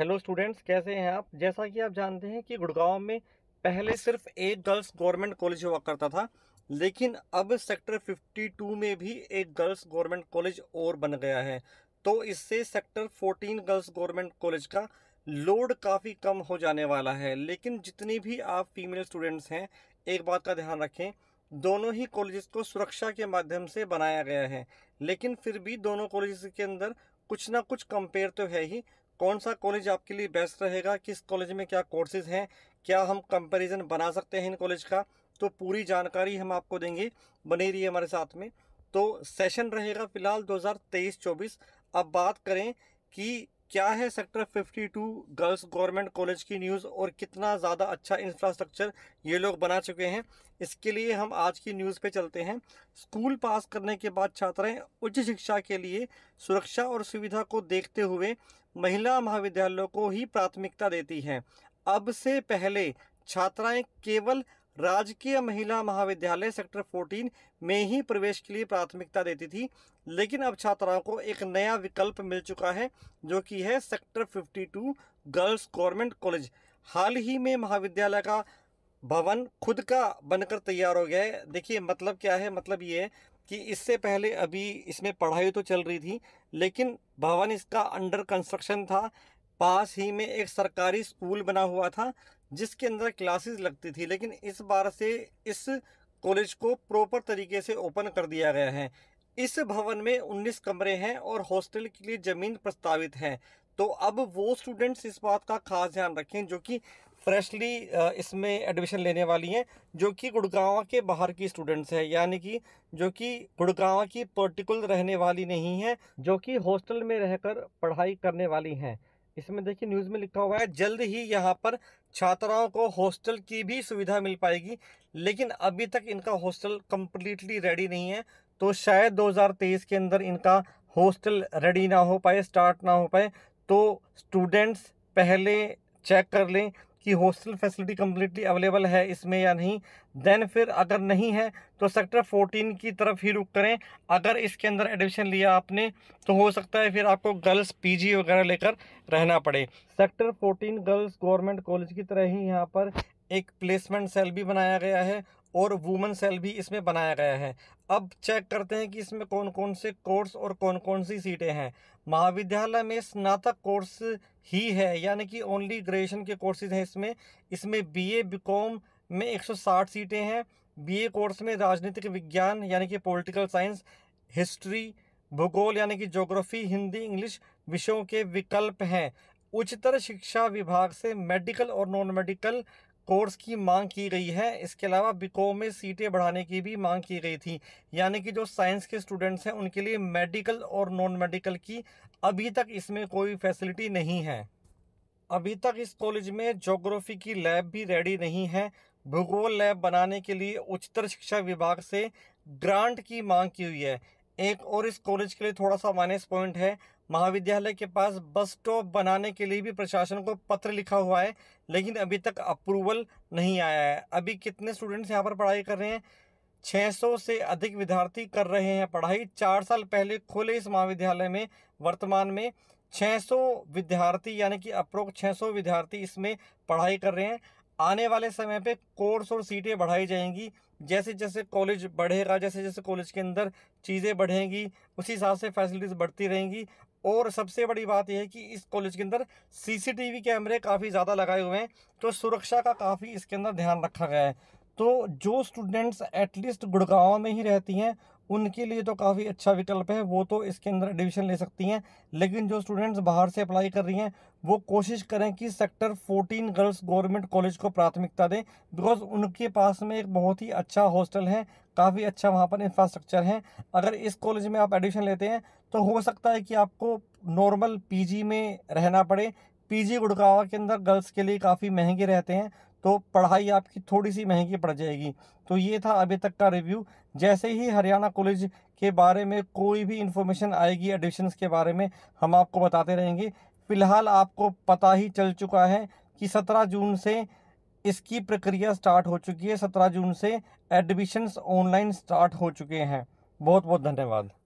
hello students कैसे हैं आप जैसा कि आप जानते हैं कि गुड़गांव में पहले सिर्फ एक गर्ल्स गवर्नमेंट कॉलेज हुआ करता था लेकिन अब सेक्टर 52 में भी एक गर्ल्स गवर्नमेंट कॉलेज और बन गया है तो इससे सेक्टर 14 गर्ल्स गवर्नमेंट कॉलेज का लोड काफ़ी कम हो जाने वाला है लेकिन जितनी भी आप फीमेल स्टूडेंट्स हैं एक बात का ध्यान रखें दोनों ही कॉलेजेस को सुरक्षा के माध्यम से बनाया गया है लेकिन फिर भी दोनों कॉलेज के अंदर कुछ ना कुछ कंपेयर तो है ही कौन सा कॉलेज आपके लिए बेस्ट रहेगा किस कॉलेज में क्या कोर्सेज हैं क्या हम कंपैरिजन बना सकते हैं इन कॉलेज का तो पूरी जानकारी हम आपको देंगे बने रहिए हमारे साथ में तो सेशन रहेगा फिलहाल 2023-24 अब बात करें कि क्या है सेक्टर 52 गर्ल्स गवर्नमेंट कॉलेज की न्यूज़ और कितना ज़्यादा अच्छा इंफ्रास्ट्रक्चर ये लोग बना चुके हैं इसके लिए हम आज की न्यूज़ पे चलते हैं स्कूल पास करने के बाद छात्राएं उच्च शिक्षा के लिए सुरक्षा और सुविधा को देखते हुए महिला महाविद्यालयों को ही प्राथमिकता देती है अब से पहले छात्राएं केवल राजकीय महिला महाविद्यालय सेक्टर 14 में ही प्रवेश के लिए प्राथमिकता देती थी लेकिन अब छात्राओं को एक नया विकल्प मिल चुका है जो कि है सेक्टर 52 गर्ल्स गवर्नमेंट कॉलेज हाल ही में महाविद्यालय का भवन खुद का बनकर तैयार हो गया है देखिए मतलब क्या है मतलब ये है कि इससे पहले अभी इसमें पढ़ाई तो चल रही थी लेकिन भवन इसका अंडर कंस्ट्रक्शन था पास ही में एक सरकारी स्कूल बना हुआ था जिसके अंदर क्लासेस लगती थी लेकिन इस बार से इस कॉलेज को प्रॉपर तरीके से ओपन कर दिया गया है इस भवन में 19 कमरे हैं और हॉस्टल के लिए ज़मीन प्रस्तावित है तो अब वो स्टूडेंट्स इस बात का खास ध्यान रखें जो कि फ्रेशली इसमें एडमिशन लेने वाली हैं जो कि गुड़गांव के बाहर की स्टूडेंट्स हैं यानी कि जो कि गुड़गांव की पर्टिकुलर रहने वाली नहीं है जो कि हॉस्टल में रहकर पढ़ाई करने वाली हैं इसमें देखिए न्यूज़ में लिखा हुआ है जल्द ही यहाँ पर छात्राओं को हॉस्टल की भी सुविधा मिल पाएगी लेकिन अभी तक इनका हॉस्टल कम्प्लीटली रेडी नहीं है तो शायद दो के अंदर इनका हॉस्टल रेडी ना हो पाए स्टार्ट ना हो पाए तो स्टूडेंट्स पहले चेक कर लें कि हॉस्टल फैसिलिटी कम्प्लीटली अवेलेबल है इसमें या नहीं देन फिर अगर नहीं है तो सेक्टर 14 की तरफ ही रुक करें अगर इसके अंदर एडमिशन लिया आपने तो हो सकता है फिर आपको गर्ल्स पीजी वगैरह लेकर रहना पड़े सेक्टर 14 गर्ल्स गवर्नमेंट कॉलेज की तरह ही यहाँ पर एक प्लेसमेंट सेल भी बनाया गया है और वुमेन सेल भी इसमें बनाया गया है अब चेक करते हैं कि इसमें कौन कौन से कोर्स और कौन कौन सी सीटें हैं महाविद्यालय में स्नातक कोर्स ही है यानी कि ओनली ग्रेजुएशन के कोर्सेज हैं इसमें इसमें बीए बीकॉम में 160 सीटें हैं बीए कोर्स में राजनीतिक विज्ञान यानी कि पॉलिटिकल साइंस हिस्ट्री भूगोल यानी कि जोग्राफी हिंदी इंग्लिश विषयों के विकल्प हैं उच्चतर शिक्षा विभाग से मेडिकल और नॉन मेडिकल कोर्स की मांग की गई है इसके अलावा बीकॉम में सीटें बढ़ाने की भी मांग की गई थी यानी कि जो साइंस के स्टूडेंट्स हैं उनके लिए मेडिकल और नॉन मेडिकल की अभी तक इसमें कोई फैसिलिटी नहीं है अभी तक इस कॉलेज में जोग्राफी की लैब भी रेडी नहीं है भूगोल लैब बनाने के लिए उच्चतर शिक्षा विभाग से ग्रांट की मांग की हुई है एक और इस कॉलेज के लिए थोड़ा सा माइनस पॉइंट है महाविद्यालय के पास बस स्टॉप बनाने के लिए भी प्रशासन को पत्र लिखा हुआ है लेकिन अभी तक अप्रूवल नहीं आया है अभी कितने स्टूडेंट्स यहाँ पर पढ़ाई कर रहे हैं 600 से अधिक विद्यार्थी कर रहे हैं पढ़ाई चार साल पहले खोले इस महाविद्यालय में वर्तमान में 600 विद्यार्थी यानी कि अप्रोक्स 600 विद्यार्थी इसमें पढ़ाई कर रहे हैं आने वाले समय पे कोर्स और सीटें बढ़ाई जाएंगी जैसे जैसे कॉलेज बढ़ेगा जैसे जैसे कॉलेज के अंदर चीज़ें बढ़ेंगी उसी हिसाब से फैसिलिटीज़ बढ़ती रहेंगी और सबसे बड़ी बात यह है कि इस कॉलेज के अंदर सीसीटीवी कैमरे काफ़ी ज़्यादा लगाए हुए हैं तो सुरक्षा का काफ़ी इसके अंदर ध्यान रखा गया है तो जो स्टूडेंट्स एटलीस्ट गुड़गांव में ही रहती हैं उनके लिए तो काफ़ी अच्छा विकल्प है वो तो इसके अंदर एडमिशन ले सकती हैं लेकिन जो स्टूडेंट्स बाहर से अप्लाई कर रही हैं वो कोशिश करें कि सेक्टर 14 गर्ल्स गवर्नमेंट कॉलेज को प्राथमिकता दें बिकॉज उनके पास में एक बहुत ही अच्छा हॉस्टल है काफ़ी अच्छा वहाँ पर इंफ्रास्ट्रक्चर है अगर इस कॉलेज में आप एडमिशन लेते हैं तो हो सकता है कि आपको नॉर्मल पी में रहना पड़े पीजी गुड़गावा के अंदर गर्ल्स के लिए काफ़ी महंगे रहते हैं तो पढ़ाई आपकी थोड़ी सी महंगी पड़ जाएगी तो ये था अभी तक का रिव्यू जैसे ही हरियाणा कॉलेज के बारे में कोई भी इन्फॉर्मेशन आएगी एडमिशन्स के बारे में हम आपको बताते रहेंगे फ़िलहाल आपको पता ही चल चुका है कि 17 जून से इसकी प्रक्रिया स्टार्ट हो चुकी है 17 जून से एडमिशन्स ऑनलाइन स्टार्ट हो चुके हैं बहुत बहुत धन्यवाद